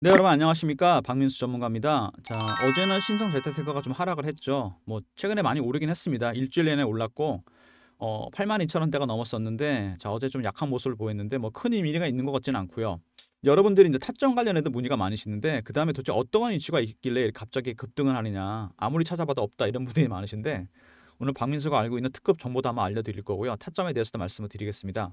네 여러분 안녕하십니까 박민수 전문가입니다 자 어제는 신성 재테크가 좀 하락을 했죠 뭐 최근에 많이 오르긴 했습니다 일주일 내내 올랐고 어 82,000원대가 넘었었는데 자 어제 좀 약한 모습을 보였는데 뭐 큰 의미가 있는 것같지는 않고요 여러분들이 이제 타점 관련해도 문의가 많으시는데 그 다음에 도대체 어떠한 이슈가 있길래 갑자기 급등을 하느냐 아무리 찾아봐도 없다 이런 분들이 많으신데 오늘 박민수가 알고 있는 특급 정보도 아마 알려드릴 거고요 타점에 대해서도 말씀을 드리겠습니다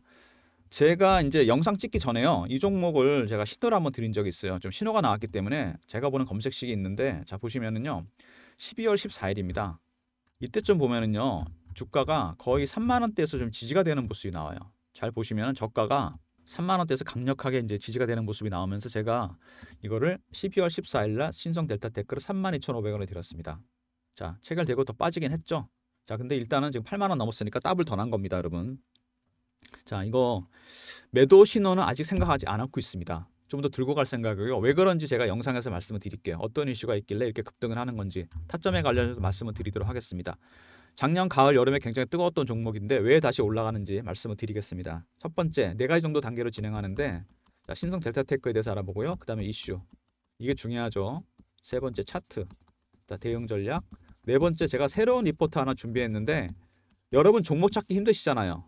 제가 이제 영상 찍기 전에요. 이 종목을 제가 시도를 한번 드린 적이 있어요. 좀 신호가 나왔기 때문에 제가 보는 검색식이 있는데 자 보시면은요. 12월 14일입니다. 이때쯤 보면은요. 주가가 거의 3만 원대에서 좀 지지가 되는 모습이 나와요. 잘 보시면 저가가 3만 원대에서 강력하게 이제 지지가 되는 모습이 나오면서 제가 이거를 12월 14일 날 신성 델타 테크를 3 2,500원에 드렸습니다. 자, 체결되고 더 빠지긴 했죠. 자, 근데 일단은 지금 8만 원 넘었으니까 더블 더난 겁니다, 여러분. 자, 이거 매도 신호는 아직 생각하지 않고 있습니다. 좀 더 들고 갈 생각이고요. 왜 그런지 제가 영상에서 말씀을 드릴게요. 어떤 이슈가 있길래 이렇게 급등을 하는 건지 타점에 관련해서 말씀을 드리도록 하겠습니다. 작년 가을 여름에 굉장히 뜨거웠던 종목인데 왜 다시 올라가는지 말씀을 드리겠습니다. 첫 번째 네 가지 정도 단계로 진행하는데 자, 신성 델타테크에 대해서 알아보고요. 그 다음에 이슈 이게 중요하죠. 세 번째 차트 대응 전략 네 번째 제가 새로운 리포트 하나 준비했는데 여러분 종목 찾기 힘드시잖아요.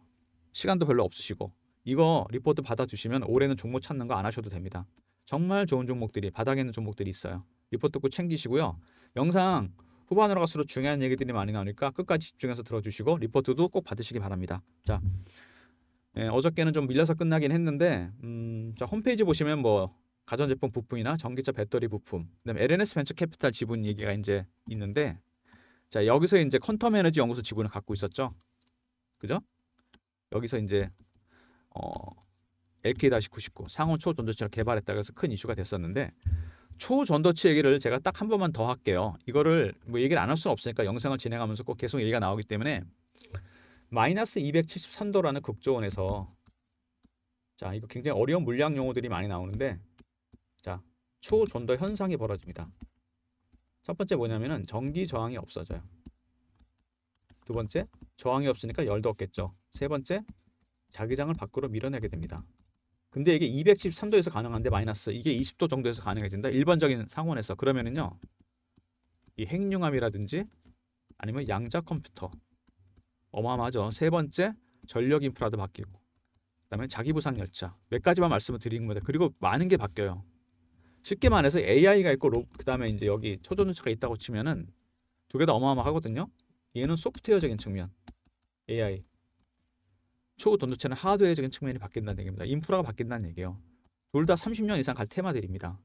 시간도 별로 없으시고 이거 리포트 받아주시면 올해는 종목 찾는 거 안 하셔도 됩니다. 정말 좋은 종목들이 바닥에 있는 종목들이 있어요. 리포트 꼭 챙기시고요. 영상 후반으로 갈수록 중요한 얘기들이 많이 나오니까 끝까지 집중해서 들어주시고 리포트도 꼭 받으시기 바랍니다. 자, 예, 어저께는 좀 밀려서 끝나긴 했는데 음, 자, 홈페이지 보시면 뭐 가전제품 부품이나 전기차 배터리 부품, 그다음에 LNS 벤처캐피탈 지분 얘기가 이제 있는데 자 여기서 이제 컨텀 에너지 연구소 지분을 갖고 있었죠, 그죠? 여기서 이제 어, LK-99 상온 초전도체를 개발했다 그래서 큰 이슈가 됐었는데 초전도체 얘기를 제가 딱 한 번만 더 할게요. 이거를 뭐 얘기를 안 할 수는 없으니까 영상을 진행하면서 꼭 계속 얘기가 나오기 때문에 마이너스 273도라는 극조원에서 자 이거 굉장히 어려운 물량 용어들이 많이 나오는데 자 초전도 현상이 벌어집니다. 첫 번째 뭐냐면은 전기 저항이 없어져요. 두 번째, 저항이 없으니까 열도 없겠죠. 세 번째, 자기장을 밖으로 밀어내게 됩니다. 근데 이게 213도에서 가능한데 마이너스 이게 20도 정도에서 가능해진다. 일반적인 상황에서 그러면은요. 이핵융합이라든지 아니면 양자 컴퓨터 어마어마하죠. 세 번째, 전력 인프라도 바뀌고 그다음에 자기 부상 열차 몇 가지만 말씀을 드린 겁니다. 그리고 많은 게 바뀌어요. 쉽게 말해서 AI가 있고 그다음에 이제 여기 초전도차가 있다고 치면은 두 개 다 어마어마하거든요. 얘는 소프트웨어적인 측면 AI 초전도체는 하드웨어적인 측면이 바뀐다는 얘기입니다. 인프라가 바뀐다는 얘기예요. 둘 다 30년 이상 갈 테마들입니다.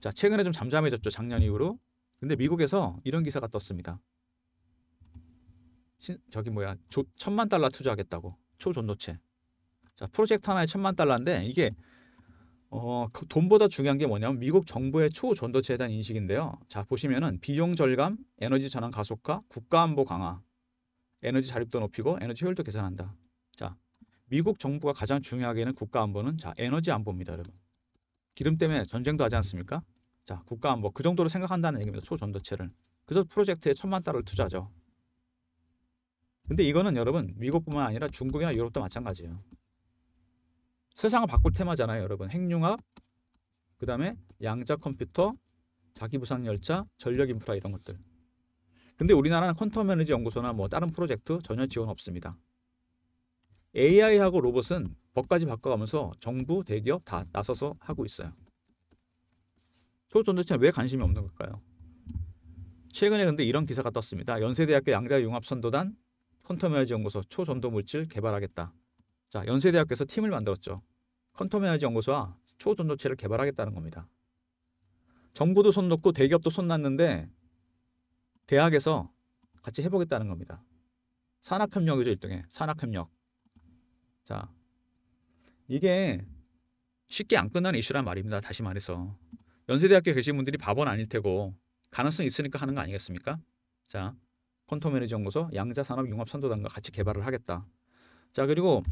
자, 최근에 좀 잠잠해졌죠. 작년 이후로. 근데 미국에서 이런 기사가 떴습니다. 신, 저기 뭐야 조, 천만 달러 투자하겠다고 초전도체. 자 프로젝트 하나에 천만 달러인데 이게 어, 그 돈보다 중요한 게 뭐냐면 미국 정부의 초전도체에 대한 인식인데요. 자, 보시면은 비용 절감, 에너지 전환 가속화, 국가 안보 강화, 에너지 자립도 높이고 에너지 효율도 개선한다. 자, 미국 정부가 가장 중요하게 는 국가 안보는 자, 에너지 안보입니다, 여러분. 기름 때문에 전쟁도 하지 않습니까? 자, 국가 안보 그 정도로 생각한다는 얘기입니다. 초전도체를. 그래서 프로젝트에 천만 달러를 투자하죠. 근데 이거는 여러분 미국뿐만 아니라 중국이나 유럽도 마찬가지예요. 세상을 바꿀 테마잖아요, 여러분. 핵융합, 그 다음에 양자 컴퓨터, 자기부상 열차, 전력 인프라 이런 것들. 근데 우리나라는 퀀텀 에너지 연구소나 뭐 다른 프로젝트 전혀 지원 없습니다. AI하고 로봇은 법까지 바꿔가면서 정부, 대기업 다 나서서 하고 있어요. 초전도체는 왜 관심이 없는 걸까요? 최근에 근데 이런 기사가 떴습니다. 연세대학교 양자융합선도단 퀀텀에너지 연구소 초전도물질 개발하겠다. 자, 연세대학교에서 팀을 만들었죠. 컨텀 에너지 연구소와 초전도체를 개발하겠다는 겁니다. 정부도 손 놓고 대기업도 손 놨는데 대학에서 같이 해보겠다는 겁니다. 산학협력이죠, 일등의 산학협력. 자, 이게 쉽게 안 끝나는 이슈란 말입니다. 다시 말해서 연세대학교에 계신 분들이 바보는 아닐 테고 가능성이 있으니까 하는 거 아니겠습니까? 자, 퀀텀 에너지 연구소 양자산업 융합 선도단과 같이 개발을 하겠다. 자, 그리고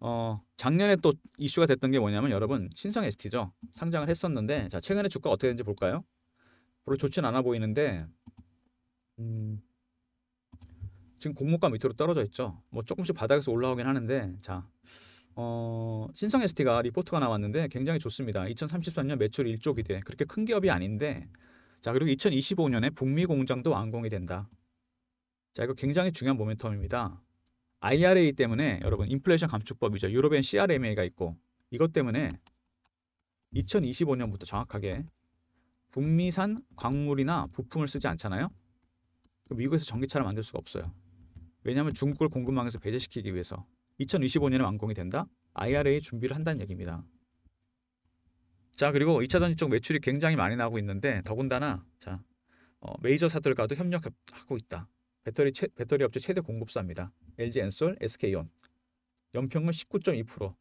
어, 작년에 또 이슈가 됐던 게 뭐냐면 여러분 신성 ST죠. 상장을 했었는데 자, 최근에 주가 어떻게 되는지 볼까요? 별로 좋진 않아 보이는데 음, 지금 공모가 밑으로 떨어져 있죠. 뭐 조금씩 바닥에서 올라오긴 하는데 자 어, 신성 ST가 리포트가 나왔는데 굉장히 좋습니다. 2033년 매출 1조 기대 그렇게 큰 기업이 아닌데 자 그리고 2025년에 북미 공장도 완공이 된다. 자 이거 굉장히 중요한 모멘텀입니다. IRA 때문에 여러분 인플레이션 감축법이죠. 유럽엔 CRMA가 있고 이것 때문에 2025년부터 정확하게 북미산 광물이나 부품을 쓰지 않잖아요. 미국에서 전기차를 만들 수가 없어요. 왜냐하면 중국을 공급망에서 배제시키기 위해서 2025년에 완공이 된다. IRA 준비를 한다는 얘기입니다. 자 그리고 2차 전지 쪽 매출이 굉장히 많이 나오고 있는데 더군다나 자 어, 메이저 사들과도 협력하고 있다. 배터리, 채, 배터리 업체 최대 공급사입니다. LG 엔솔, SK온. 연평균 19.2%.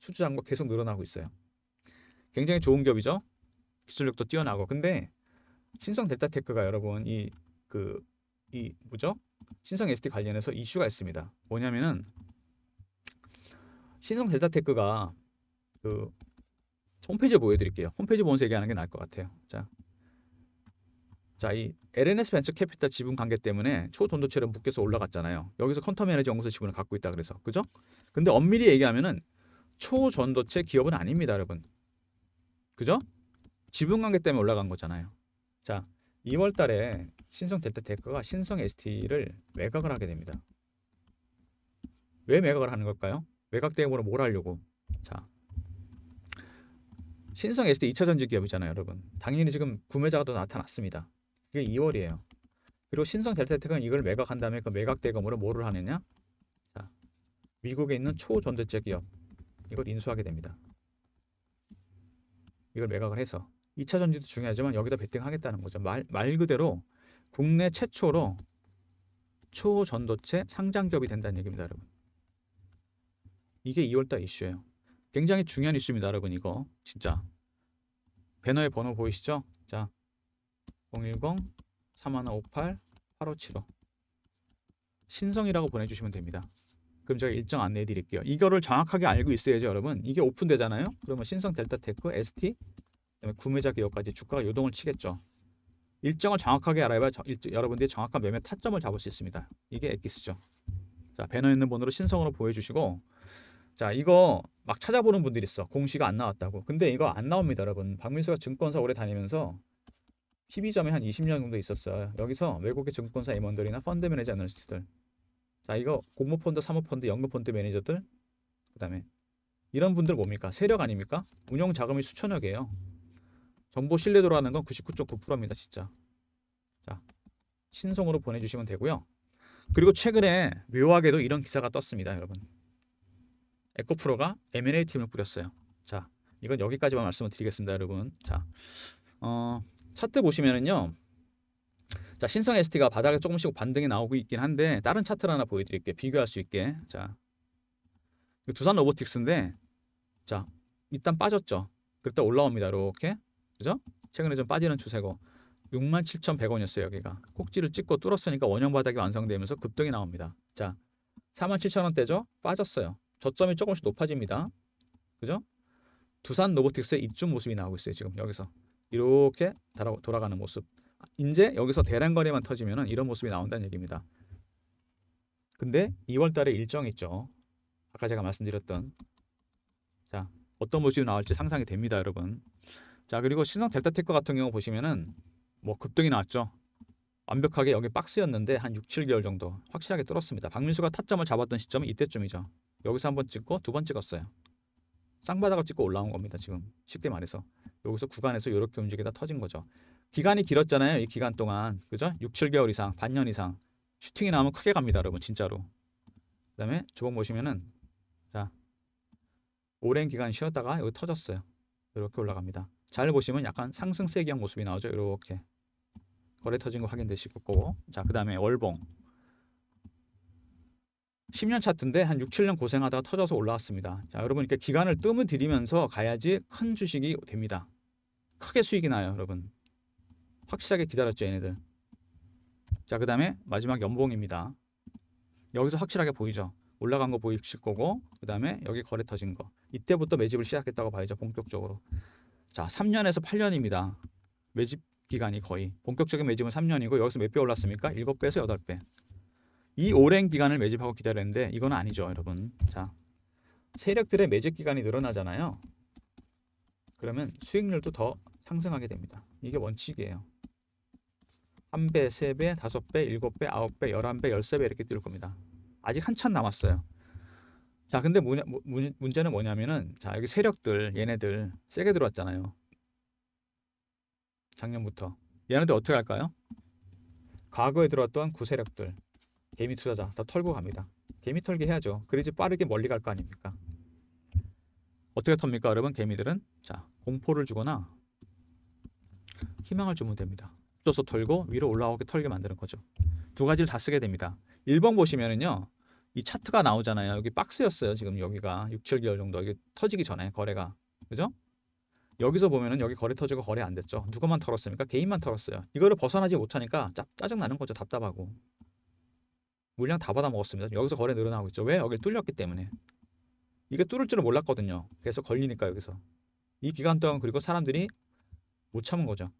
수주 잔고 계속 늘어나고 있어요. 굉장히 좋은 기업이죠. 기술력도 뛰어나고. 근데 신성 델타테크가 여러분 이 그이 그, 뭐죠? 신성 ST 관련해서 이슈가 있습니다. 뭐냐면은 신성 델타테크가 그 홈페이지 보여드릴게요. 홈페이지 보면서 얘기하는 게 나을 것 같아요. 자, 자, 이 LNS 벤처 캐피탈 지분 관계 때문에 초전도체로 묶여서 올라갔잖아요. 여기서 컨텀 에너지 연구소 지분을 갖고 있다 그래서. 그죠? 근데 엄밀히 얘기하면은 초전도체 기업은 아닙니다, 여러분. 그죠? 지분 관계 때문에 올라간 거잖아요. 자, 2월 달에 신성 델타 대가가 신성 ST를 매각을 하게 됩니다. 왜 매각을 하는 걸까요? 매각 대행으로 뭘 하려고? 자, 신성 ST 2차 전지 기업이잖아요, 여러분. 당연히 지금 구매자가 더 나타났습니다. 이게 2월이에요. 그리고 신성 델타 테크는 이걸 매각한 다음에 그 매각 대금으로 뭐를 하느냐? 자, 미국에 있는 초전대체 기업 이걸 인수하게 됩니다. 이걸 매각을 해서 2차 전지도 중요하지만 여기다 베팅하겠다는 거죠. 말, 말 그대로 국내 최초로 초전도체 상장 기업이 된다는 얘기입니다, 여러분. 이게 2월달 이슈예요. 굉장히 중요한 이슈입니다, 여러분. 이거 진짜 배너의 번호 보이시죠? 자, 010-3158-8575 신성이라고 보내주시면 됩니다. 그럼 제가 일정 안내해 드릴게요. 이거를 정확하게 알고 있어야죠, 여러분. 이게 오픈되잖아요. 그러면 신성 델타 테크, ST, 그다음에 구매자 기업까지 주가가 요동을 치겠죠. 일정을 정확하게 알아야 여러분들이 정확한 매매 타점을 잡을 수 있습니다. 이게 엑기스죠. 자, 배너 있는 번호로 신성으로 보여주시고 자, 이거 막 찾아보는 분들이 있어. 공시가 안 나왔다고. 근데 이거 안 나옵니다, 여러분. 박민수가 증권사 오래 다니면서 12점에 한 20년 정도 있었어요. 여기서 외국의 증권사 임원들이나 펀드 매니저 애널리스트들 자 이거 공모펀드, 사모펀드, 연금펀드 매니저들 그 다음에 이런 분들 뭡니까? 세력 아닙니까? 운영 자금이 수천억이에요. 정보 신뢰도라는 건 99.9%입니다. 진짜. 자 신송으로 보내주시면 되고요. 그리고 최근에 묘하게도 이런 기사가 떴습니다. 여러분. 에코프로가 M&A 팀을 꾸렸어요. 자 이건 여기까지만 말씀을 드리겠습니다. 여러분. 자 어... 차트 보시면은요. 자, 신성 ST가 바닥에 조금씩 반등이 나오고 있긴 한데 다른 차트를 하나 보여드릴게요. 비교할 수 있게. 자, 두산 로보틱스인데 자, 일단 빠졌죠. 그랬다 올라옵니다. 이렇게. 그죠? 최근에 좀 빠지는 추세고 67,100원이었어요. 여기가. 꼭지를 찍고 뚫었으니까 원형 바닥이 완성되면서 급등이 나옵니다. 자, 47,000원대죠? 빠졌어요. 저점이 조금씩 높아집니다. 그죠? 두산 로보틱스의 입주 모습이 나오고 있어요. 지금 여기서. 이렇게 돌아가는 모습. 이제 여기서 대량 거래만 터지면 이런 모습이 나온다는 얘기입니다. 근데 2월 달에 일정 있죠. 아까 제가 말씀드렸던 자 어떤 모습이 나올지 상상이 됩니다, 여러분. 자 그리고 신성 델타테크 같은 경우 보시면은 뭐 급등이 나왔죠. 완벽하게 여기 박스였는데 한 6, 7개월 정도 확실하게 뚫었습니다. 박민수가 타점을 잡았던 시점이 이때쯤이죠. 여기서 한번 찍고 두 번 찍었어요. 쌍바닥을 찍고 올라온 겁니다. 지금 쉽게 말해서 여기서 구간에서 이렇게 움직이다 터진 거죠. 기간이 길었잖아요. 이 기간 동안 그죠? 6, 7개월 이상, 반년 이상 슈팅이 나오면 크게 갑니다, 여러분 진짜로. 그다음에 조번 보시면은 자 오랜 기간 쉬었다가 여기 터졌어요. 이렇게 올라갑니다. 잘 보시면 약간 상승세기한 모습이 나오죠. 이렇게 거래 터진 거 확인되실 거고 자 그 다음에 월봉 10년 차트인데 한 6, 7년 고생하다가 터져서 올라왔습니다. 자, 여러분 이렇게 기간을 뜸을 들이면서 가야지 큰 주식이 됩니다. 크게 수익이 나요, 여러분. 확실하게 기다렸죠, 얘네들. 자, 그 다음에 마지막 연봉입니다. 여기서 확실하게 보이죠. 올라간 거 보이실 거고 그 다음에 여기 거래 터진 거. 이때부터 매집을 시작했다고 봐야죠, 본격적으로. 자, 3년에서 8년입니다. 매집 기간이 거의. 본격적인 매집은 3년이고 여기서 몇 배 올랐습니까? 7배에서 8배. 이 오랜 기간을 매집하고 기다렸는데 이건 아니죠, 여러분. 자, 세력들의 매집 기간이 늘어나잖아요. 그러면 수익률도 더 상승하게 됩니다. 이게 원칙이에요. 한 배, 세 배, 다섯 배, 일곱 배, 아홉 배, 열한 배, 열세 배 이렇게 뛸 겁니다. 아직 한참 남았어요. 자, 근데 문냐 뭐, 문제는 뭐냐면은 자 여기 세력들 얘네들 세게 들어왔잖아요. 작년부터 얘네들 어떻게 할까요? 과거에 들어왔던 구세력들 개미 투자자 다 털고 갑니다. 개미 털기 해야죠. 그래야지 빠르게 멀리 갈 거 아닙니까? 어떻게 텁니까 여러분? 개미들은 자 공포를 주거나 희망을 주면 됩니다. 쫓아서 털고 위로 올라오게 털게 만드는 거죠. 두 가지를 다 쓰게 됩니다. 1번 보시면은요. 이 차트가 나오잖아요. 여기 박스였어요. 지금 여기가 6, 7개월 정도 여기 터지기 전에 거래가. 그죠? 여기서 보면은 여기 거래 터지고 거래 안 됐죠. 누구만 털었습니까? 개인만 털었어요. 이거를 벗어나지 못하니까 짜, 짜증나는 거죠. 답답하고. 물량 다 받아 먹었습니다. 여기서 거래 늘어나고 있죠. 왜? 여기 뚫렸기 때문에. 이게 뚫을 줄은 몰랐거든요. 그래서 걸리니까 여기서. 이 기간 동안 그리고 사람들이 못 참은 거죠.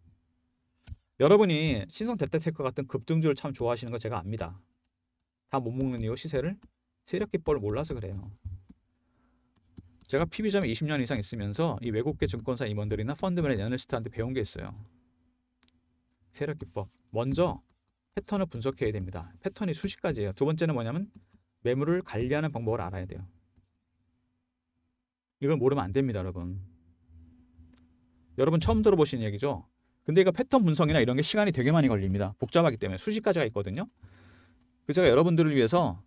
여러분이 신성 데테테크 같은 급등주를 참 좋아하시는 거 제가 압니다. 다 못 먹는 이유 시세를 세력 기법을 몰라서 그래요. 제가 PB점에 20년 이상 있으면서 이 외국계 증권사 임원들이나 펀드맨의 애널리스트한테 배운 게 있어요. 세력 기법. 먼저 패턴을 분석해야 됩니다. 패턴이 수십 가지예요. 두 번째는 뭐냐면 매물을 관리하는 방법을 알아야 돼요. 이걸 모르면 안 됩니다, 여러분. 여러분 처음 들어보시는 얘기죠? 근데 이거 패턴 분석이나 이런 게 시간이 되게 많이 걸립니다. 복잡하기 때문에 수십 가지가 있거든요. 그래서 제가 여러분들을 위해서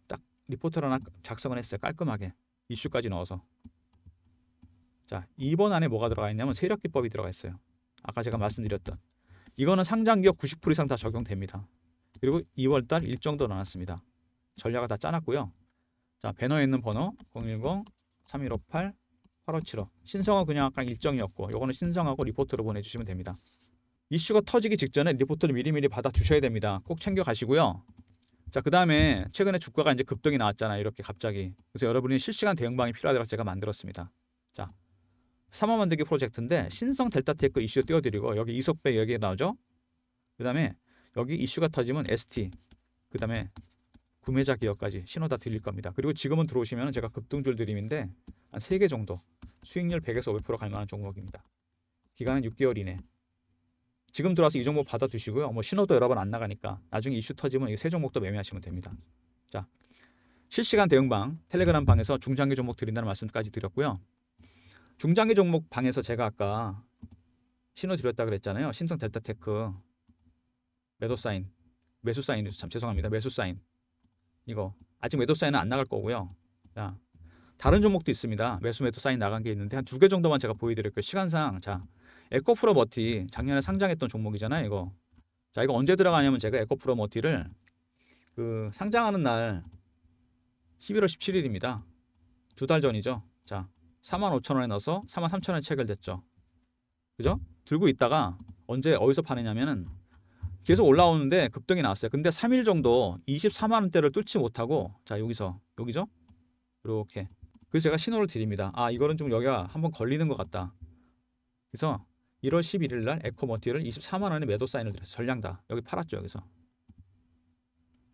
딱리포트를 하나 작성을 했어요. 깔끔하게. 이슈까지 넣어서. 자, 2번 안에 뭐가 들어가 있냐면 세력 기법이 들어가 있어요. 아까 제가 말씀드렸던. 이거는 상장 기업 90% 이상 다 적용됩니다. 그리고 2월달 일정도 넣어놨습니다. 전략을 다 짜놨고요. 자 배너에 있는 번호 010 3158 8575 신성은 그냥 아까 일정이었고 요거는 신성하고 리포트로 보내주시면 됩니다. 이슈가 터지기 직전에 리포트를 미리미리 받아 주셔야 됩니다. 꼭 챙겨 가시고요. 자, 그다음에 최근에 주가가 이제 급등이 나왔잖아요. 이렇게 갑자기. 그래서 여러분이 실시간 대응방이 필요하다고 제가 만들었습니다. 자. 3화 만들기 프로젝트인데 신성 델타테크 이슈 띄워 드리고 여기 이석배 여기에 나오죠? 그다음에 여기 이슈가 터지면 ST 그 다음에 구매자 기업까지 신호 다 드릴 겁니다. 그리고 지금은 들어오시면 제가 급등줄 드림인데 한 3개 정도 수익률 100에서 500% 갈만한 종목입니다. 기간은 6개월 이내. 지금 들어와서 이 종목 받아 두시고요. 뭐 신호도 여러 번 안 나가니까 나중에 이슈 터지면 이 세 종목도 매매하시면 됩니다. 자, 실시간 대응방 텔레그램 방에서 중장기 종목 드린다는 말씀까지 드렸고요. 중장기 종목 방에서 제가 아까 신호 드렸다 그랬잖아요. 신성 델타테크 매도 사인, 매수 사인 참 죄송합니다. 매수 사인 이거 아직 매도 사인은 안 나갈 거고요. 자, 다른 종목도 있습니다. 매수 매도 사인 나간 게 있는데 한 두 개 정도만 제가 보여드릴게요. 시간상 자 에코프로 머티 작년에 상장했던 종목이잖아요. 이거 자 이거 언제 들어가냐면 제가 에코프로 머티를 그 상장하는 날 11월 17일입니다. 두 달 전이죠. 자 4만 5천 원에 넣어서 4만 3천 원에 체결됐죠. 그죠? 들고 있다가 언제 어디서 파느냐면은 계속 올라오는데 급등이 나왔어요. 근데 3일 정도 24만 원대를 뚫지 못하고 자 여기서 여기죠? 이렇게 그래서 제가 신호를 드립니다. 아 이거는 좀 여기가 한번 걸리는 것 같다. 그래서 1월 11일 날 에코머티를 24만 원에 매도 사인을 드렸어요. 전량다. 여기 팔았죠 여기서.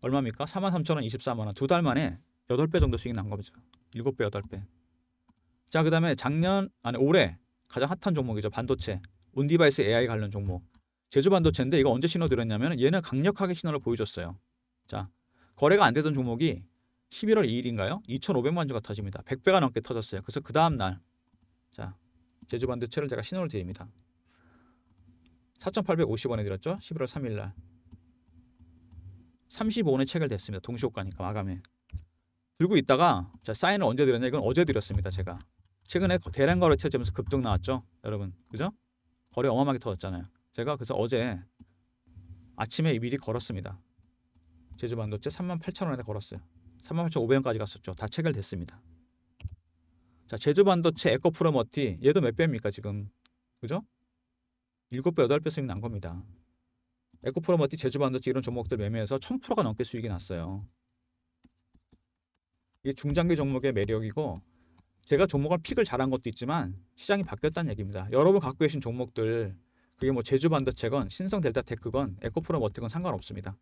얼마입니까? 4 3 0 0 0 원, 24만 원. 두 달 만에 8배 정도 수익이 난 겁니다. 7배, 8배. 자, 그 다음에 작년, 아니 올해 가장 핫한 종목이죠. 반도체. 온디바이스 AI 관련 종목. 제주 반도체인데 이거 언제 신호 드렸냐면 얘는 강력하게 신호를 보여줬어요. 자, 거래가 안 되던 종목이 11월 2일인가요? 2,500만 주가 터집니다. 100배가 넘게 터졌어요. 그래서 그 다음 날 자, 제주 반도체를 제가 신호를 드립니다. 4,850원에 드렸죠? 11월 3일 날. 35원에 체결됐습니다. 동시효과니까 마감에. 들고 있다가 자, 사인을 언제 드렸냐? 이건 어제 드렸습니다. 제가. 최근에 대량 거래 터지면서 급등 나왔죠? 여러분. 그죠? 거래 어마어마하게 터졌잖아요. 제가 그래서 어제 아침에 미리 걸었습니다. 제주 반도체 38,000원에 걸었어요. 38,500원까지 갔었죠. 다 체결됐습니다. 자, 제주 반도체 에코 프로머티 얘도 몇 배입니까, 지금? 그죠? 7배, 8배 수익 난 겁니다. 에코 프로머티, 제주 반도체 이런 종목들 매매해서 1000%가 넘게 수익이 났어요. 이게 중장기 종목의 매력이고 제가 종목을 픽을 잘한 것도 있지만 시장이 바뀌었다는 얘기입니다. 여러분 갖고 계신 종목들 그게 뭐 제주 반도체건 신성 델타테크건 에코프로 머티건 상관없습니다.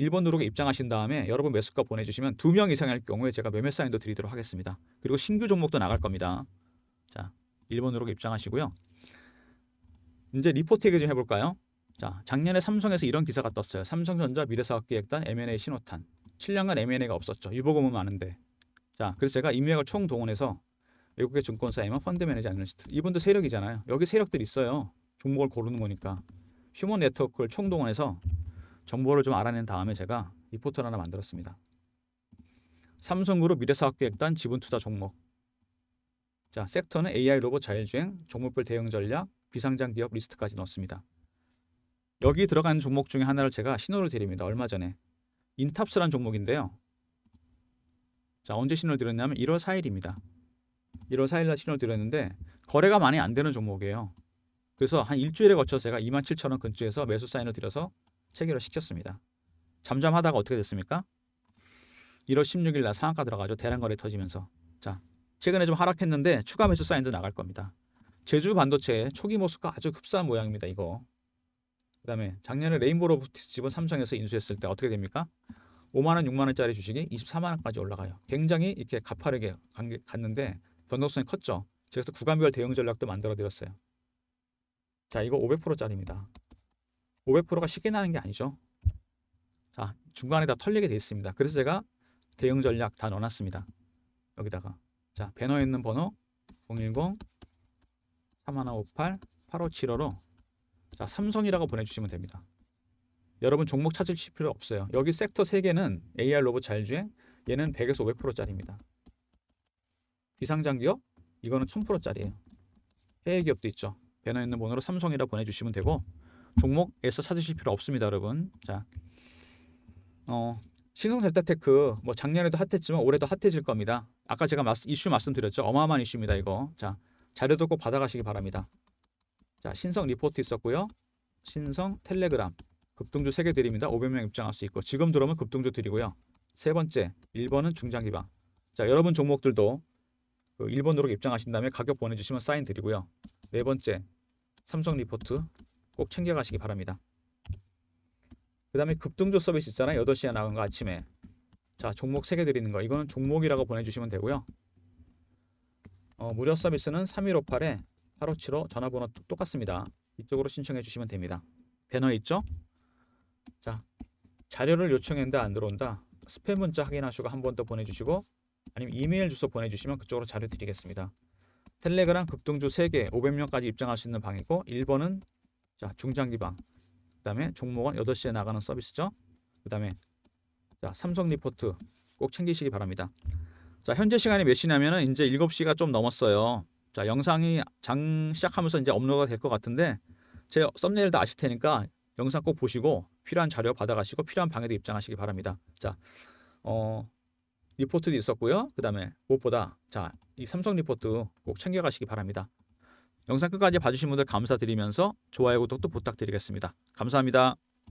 1번 누르고 입장하신 다음에 여러분 매수가 보내주시면 2명 이상일 경우에 제가 매매 사인도 드리도록 하겠습니다. 그리고 신규 종목도 나갈 겁니다. 자, 1번 누르고 입장하시고요. 이제 리포트 얘기 좀 해볼까요? 자, 작년에 삼성에서 이런 기사가 떴어요. 삼성전자 미래사업기획단 M&A 신호탄. 7년간 M&A가 없었죠. 유보금은 많은데. 자, 그래서 제가 임맥을 총동원해서 외국의 증권사 에마 펀드 매니저 아널스트 이분도 세력이잖아요. 여기 세력들 있어요. 종목을 고르는 거니까 휴먼 네트워크를 총동원해서 정보를 좀 알아낸 다음에 제가 리포트를 하나 만들었습니다. 삼성그룹 미래사업계획단 지분투자 종목 자, 섹터는 AI 로봇 자율주행, 종목별 대응 전략, 비상장 기업 리스트까지 넣습니다 여기 들어간 종목 중에 하나를 제가 신호를 드립니다. 얼마 전에 인탑스란 종목인데요. 자, 언제 신호를 드렸냐면 1월 4일입니다. 1월 4일날 신호를 드렸는데 거래가 많이 안 되는 종목이에요. 그래서 한 일주일에 걸쳐 제가 27,000원 근처에서 매수 사인을 드려서 체결을 시켰습니다. 잠잠하다가 어떻게 됐습니까? 1월 16일 날 상한가 들어가죠. 대량 거래 터지면서. 자, 최근에 좀 하락했는데 추가 매수 사인도 나갈 겁니다. 제주 반도체 초기 모습과 아주 흡사한 모양입니다. 이거. 그다음에 작년에 레인보우 로보틱스 지분 삼성에서 인수했을 때 어떻게 됩니까? 5만 원, 6만 원짜리 주식이 24만 원까지 올라가요. 굉장히 이렇게 가파르게 갔는데 변동성이 컸죠. 그래서 구간별 대응 전략도 만들어 드렸어요. 자 이거 500%짜리입니다. 500%가 쉽게 나는 게 아니죠. 자 중간에 다 털리게 되어 있습니다. 그래서 제가 대응 전략 다 넣어놨습니다. 여기다가 자 배너에 있는 번호 010 3158 8575로 자 삼성이라고 보내주시면 됩니다. 여러분 종목 찾을 필요 없어요. 여기 섹터 3개는 AR 로봇 자율주행 얘는 100에서 500%짜리입니다. 비상장 기업 이거는 1000%짜리예요. 해외 기업도 있죠. 배너 있는 번호로 삼성이라 보내주시면 되고 종목에서 찾으실 필요 없습니다, 여러분. 자, 어, 신성델타테크 뭐 작년에도 핫했지만 올해도 핫해질 겁니다. 아까 제가 마스, 이슈 말씀드렸죠. 어마어마한 이슈입니다, 이거. 자, 자료도 꼭 받아가시기 바랍니다. 자, 신성 리포트 있었고요. 신성 텔레그램 급등주 3개 드립니다. 500명 입장할 수 있고 지금 들어오면 급등주 드리고요. 세 번째 1번은 중장기방. 자, 여러분 종목들도 그 1번으로 입장하신 다음에 가격 보내주시면 사인 드리고요. 네 번째 삼성 리포트 꼭 챙겨가시기 바랍니다. 그 다음에 급등조 서비스 있잖아요. 8시에 나간 거 아침에. 자, 종목 3개 드리는 거. 이거는 종목이라고 보내주시면 되고요. 어, 무료 서비스는 3158에 8575 전화번호 똑같습니다. 이쪽으로 신청해 주시면 됩니다. 배너 있죠? 자, 자료를 요청했는데 안 들어온다. 스팸 문자 확인하시고 한 번 더 보내주시고 아니면 이메일 주소 보내주시면 그쪽으로 자료 드리겠습니다. 텔레그랑 급등주 3개 500명까지 입장할 수 있는 방이고 1번은 자 중장기 방그 다음에 종목은 8시에 나가는 서비스죠 그 다음에 자 삼성 리포트 꼭 챙기시기 바랍니다 자 현재 시간이 몇 시냐면은 이제 7시가 좀 넘었어요 자 영상이 장 시작하면서 이제 업로드가 될 것 같은데 제 썸네일 다 아실 테니까 영상 꼭 보시고 필요한 자료 받아가시고 필요한 방에도 입장하시기 바랍니다 자 어, 리포트도 있었고요. 그 다음에 무엇보다 자이 삼성 리포트 꼭 챙겨가시기 바랍니다. 영상 끝까지 봐주신 분들 감사드리면서 좋아요 구독도 부탁드리겠습니다. 감사합니다.